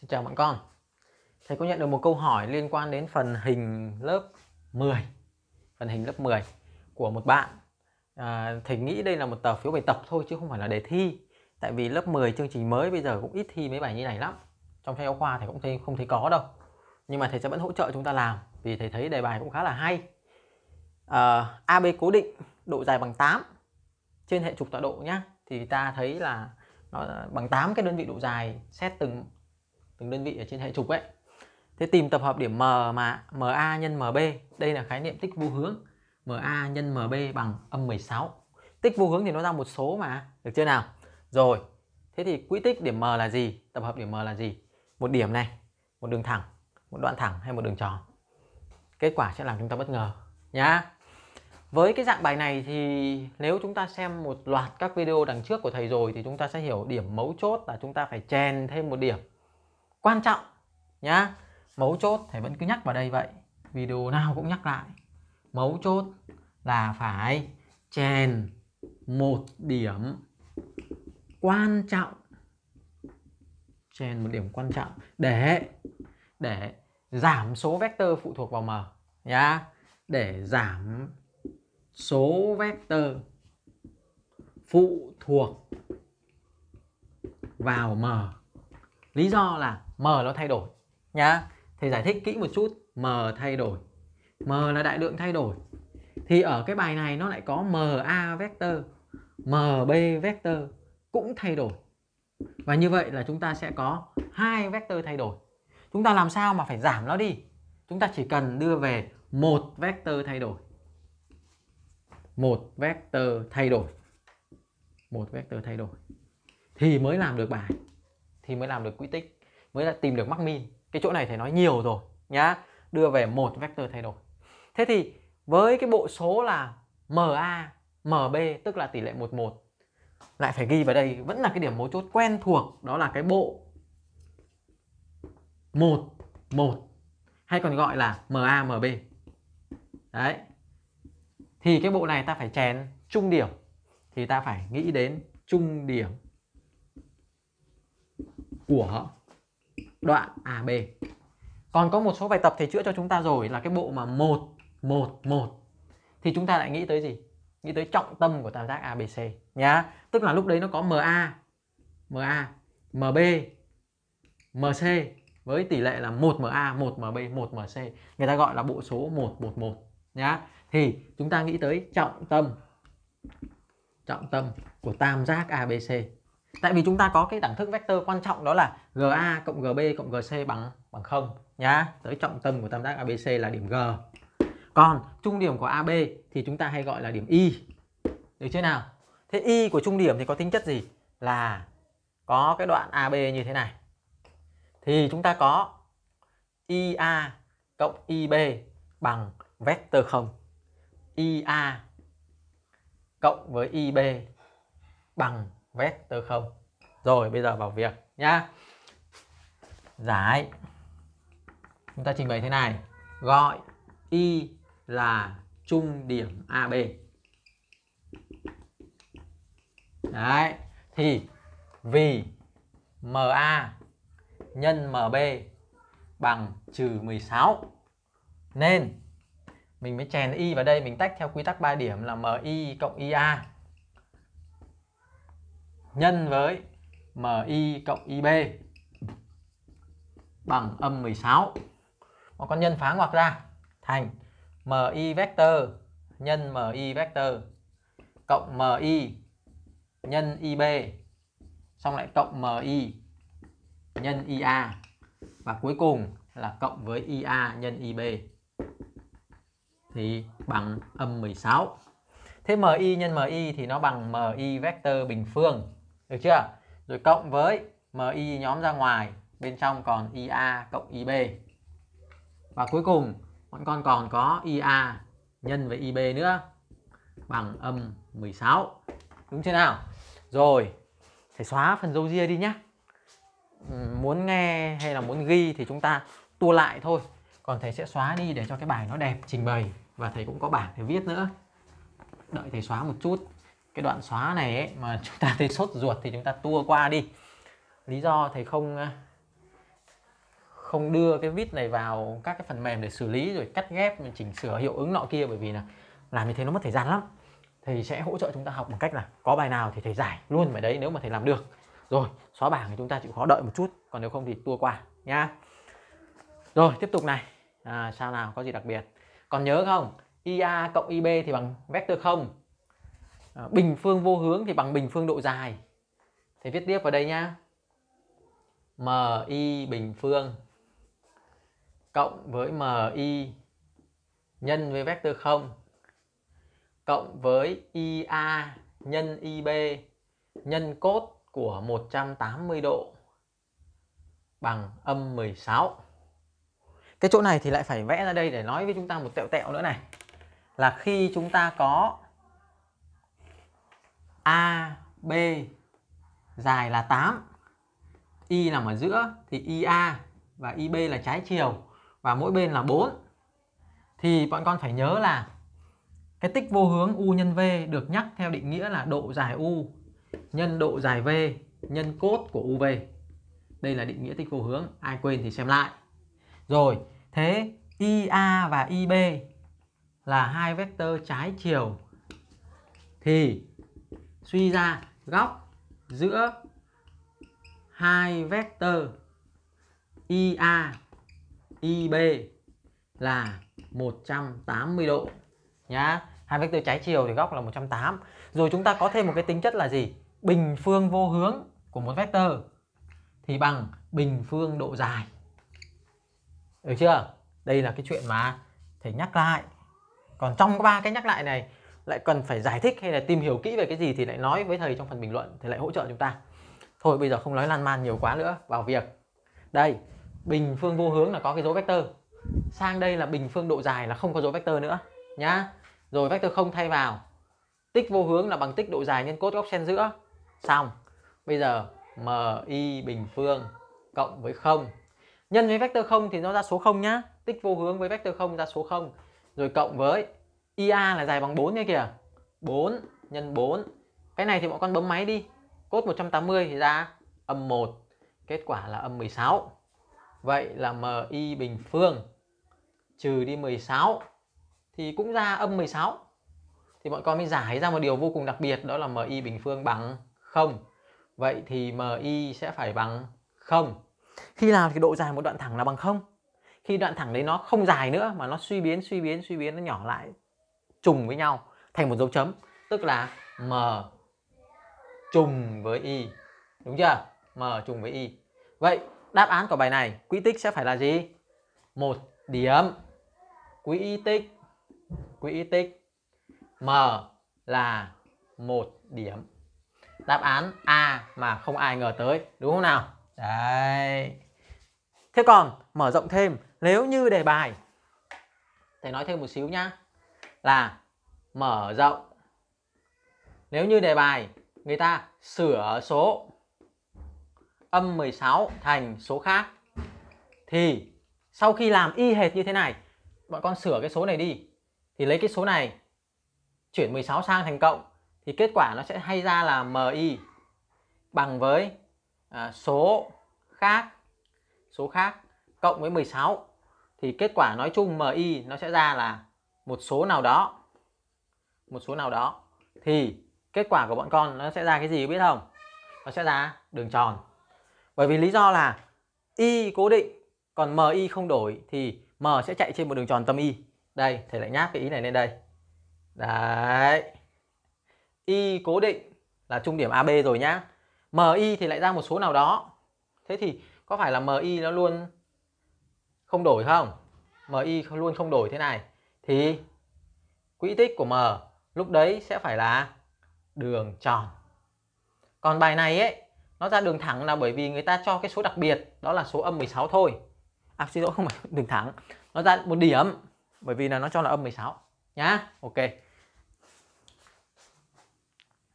Xin chào bạn con Thầy có nhận được một câu hỏi liên quan đến phần hình lớp 10 Phần hình lớp 10 của một bạn à, Thầy nghĩ đây là một tờ phiếu bài tập thôi chứ không phải là đề thi Tại vì lớp 10 chương trình mới bây giờ cũng ít thi mấy bài như này lắm Trong sách giáo khoa thầy cũng thấy, không thấy có đâu Nhưng mà thầy sẽ vẫn hỗ trợ chúng ta làm Vì thầy thấy đề bài cũng khá là hay à, AB cố định độ dài bằng 8 Trên hệ trục tọa độ nhá Thì ta thấy là nó bằng 8 cái đơn vị độ dài xét từng từng đơn vị ở trên hệ trục ấy thế tìm tập hợp điểm m mà ma nhân mb đây là khái niệm tích vô hướng ma nhân mb bằng âm 16 tích vô hướng thì nó ra một số mà được chưa nào rồi thế thì quỹ tích điểm m là gì tập hợp điểm m là gì một điểm này một đường thẳng một đoạn thẳng hay một đường tròn kết quả sẽ làm chúng ta bất ngờ nhá với cái dạng bài này thì nếu chúng ta xem một loạt các video đằng trước của thầy rồi thì chúng ta sẽ hiểu điểm mấu chốt là chúng ta phải chèn thêm một điểm quan trọng nhá mấu chốt thầy vẫn cứ nhắc vào đây vậy video nào cũng nhắc lại mấu chốt là phải chèn một điểm quan trọng chèn một điểm quan trọng để để giảm số vectơ phụ thuộc vào m nhá để giảm số vectơ phụ thuộc vào m lý do là M nó thay đổi nhá. Thầy giải thích kỹ một chút, M thay đổi. M là đại lượng thay đổi. Thì ở cái bài này nó lại có MA vector, MB vector cũng thay đổi. Và như vậy là chúng ta sẽ có hai vector thay đổi. Chúng ta làm sao mà phải giảm nó đi? Chúng ta chỉ cần đưa về một vector thay đổi. Một vector thay đổi. Một vector thay đổi thì mới làm được bài, thì mới làm được quy tích mới là tìm được mắc min cái chỗ này thầy nói nhiều rồi nhá đưa về một vector thay đổi thế thì với cái bộ số là MA MB tức là tỷ lệ 11 lại phải ghi vào đây vẫn là cái điểm mấu chốt quen thuộc đó là cái bộ một một hay còn gọi là MA MB đấy thì cái bộ này ta phải chèn trung điểm thì ta phải nghĩ đến trung điểm của đoạn AB. Còn có một số bài tập thầy chữa cho chúng ta rồi là cái bộ mà 1 1 1 thì chúng ta lại nghĩ tới gì? Nghĩ tới trọng tâm của tam giác ABC nhá. Tức là lúc đấy nó có MA, MA, MB, MC với tỷ lệ là 1MA, 1MB, 1MC. Người ta gọi là bộ số 111 nhá. Thì chúng ta nghĩ tới trọng tâm trọng tâm của tam giác ABC tại vì chúng ta có cái đẳng thức vector quan trọng đó là GA cộng GB cộng GC bằng bằng 0 nhá tới trọng tâm của tam giác ABC là điểm G còn trung điểm của AB thì chúng ta hay gọi là điểm Y được chưa nào thế Y của trung điểm thì có tính chất gì là có cái đoạn AB như thế này thì chúng ta có IA cộng IB bằng vector 0 IA cộng với IB bằng vector 0 rồi bây giờ vào việc nhá giải chúng ta trình bày thế này gọi y là trung điểm AB đấy thì vì MA nhân MB bằng trừ 16 nên mình mới chèn y vào đây mình tách theo quy tắc 3 điểm là MI cộng IA nhân với MI cộng IB bằng âm 16. Một con nhân phá ngoặc ra thành MI vector nhân MI vector cộng MI nhân IB xong lại cộng MI nhân IA và cuối cùng là cộng với IA nhân IB thì bằng âm 16. Thế MI nhân MI thì nó bằng MI vector bình phương được chưa rồi cộng với MI nhóm ra ngoài bên trong còn IA cộng IB và cuối cùng bọn con còn có IA nhân với IB nữa bằng âm 16 đúng chưa nào rồi thầy xóa phần dấu ria đi nhá muốn nghe hay là muốn ghi thì chúng ta tua lại thôi còn thầy sẽ xóa đi để cho cái bài nó đẹp trình bày và thầy cũng có bảng để viết nữa đợi thầy xóa một chút cái đoạn xóa này ấy, mà chúng ta thấy sốt ruột thì chúng ta tua qua đi lý do thầy không ờ, không đưa cái vít này vào các cái phần mềm để xử lý rồi cắt ghép chỉnh sửa hiệu ứng nọ kia bởi vì là làm như thế nó mất thời gian lắm thầy sẽ hỗ trợ chúng ta học bằng cách là có bài nào thì thầy giải luôn bài đấy nếu mà thầy làm được rồi xóa bảng thì chúng ta chịu khó đợi một chút còn nếu không thì tua qua nha rồi tiếp tục này à, sao nào có gì đặc biệt còn nhớ không ia cộng ib thì bằng vector 0 Ờ, bình phương vô hướng thì bằng bình phương độ dài thầy viết tiếp vào đây nhá mi bình phương cộng với mi nhân với vectơ 0 cộng với ia nhân ib nhân cốt của 180 độ bằng âm 16. Cái chỗ này thì lại phải vẽ ra đây để nói với chúng ta một tẹo tẹo nữa này. Là khi chúng ta có AB dài là 8 Y nằm ở giữa thì IA và IB là trái chiều và mỗi bên là 4 thì bọn con phải nhớ là cái tích vô hướng U nhân V được nhắc theo định nghĩa là độ dài U nhân độ dài V nhân cốt của UV. Đây là định nghĩa tích vô hướng, ai quên thì xem lại. Rồi, thế IA và IB là hai vectơ trái chiều thì suy ra góc giữa hai vectơ IA IB là 180 độ nhá. Hai vectơ trái chiều thì góc là 180. Rồi chúng ta có thêm một cái tính chất là gì? Bình phương vô hướng của một vectơ thì bằng bình phương độ dài. Được chưa? Đây là cái chuyện mà thầy nhắc lại. Còn trong ba cái nhắc lại này lại cần phải giải thích hay là tìm hiểu kỹ về cái gì thì lại nói với thầy trong phần bình luận thì lại hỗ trợ chúng ta thôi bây giờ không nói lan man nhiều quá nữa vào việc đây bình phương vô hướng là có cái dấu vectơ sang đây là bình phương độ dài là không có dấu vectơ nữa nhá rồi vectơ không thay vào tích vô hướng là bằng tích độ dài nhân cốt góc xen giữa xong bây giờ mi bình phương cộng với không nhân với vectơ không thì nó ra số 0 nhá tích vô hướng với vectơ không ra số 0 rồi cộng với IA là dài bằng 4 kia kìa 4 nhân 4 cái này thì bọn con bấm máy đi cốt 180 thì ra âm 1 kết quả là âm 16 vậy là MI bình phương trừ đi 16 thì cũng ra âm 16 thì bọn con mới giải ra một điều vô cùng đặc biệt đó là MI bình phương bằng 0 vậy thì MI sẽ phải bằng 0 khi nào thì độ dài một đoạn thẳng là bằng 0 khi đoạn thẳng đấy nó không dài nữa mà nó suy biến suy biến suy biến nó nhỏ lại trùng với nhau thành một dấu chấm tức là m trùng với y đúng chưa m trùng với y vậy đáp án của bài này quỹ tích sẽ phải là gì một điểm quỹ tích quỹ tích m là một điểm đáp án a mà không ai ngờ tới đúng không nào đấy thế còn mở rộng thêm nếu như đề bài thầy nói thêm một xíu nhá là mở rộng nếu như đề bài người ta sửa số âm 16 thành số khác thì sau khi làm y hệt như thế này bọn con sửa cái số này đi thì lấy cái số này chuyển 16 sang thành cộng thì kết quả nó sẽ hay ra là MI bằng với à, số khác số khác cộng với 16 thì kết quả nói chung MI nó sẽ ra là một số nào đó một số nào đó thì kết quả của bọn con nó sẽ ra cái gì biết không nó sẽ ra đường tròn bởi vì lý do là y cố định còn mi không đổi thì m sẽ chạy trên một đường tròn tâm y đây thầy lại nháp cái ý này lên đây đấy y cố định là trung điểm ab rồi nhá mi thì lại ra một số nào đó thế thì có phải là mi nó luôn không đổi không mi luôn không đổi thế này thì quỹ tích của M lúc đấy sẽ phải là đường tròn. Còn bài này ấy, nó ra đường thẳng là bởi vì người ta cho cái số đặc biệt đó là số âm 16 thôi. À xin lỗi không phải đường thẳng. Nó ra một điểm bởi vì là nó cho là âm 16 nhá. Ok.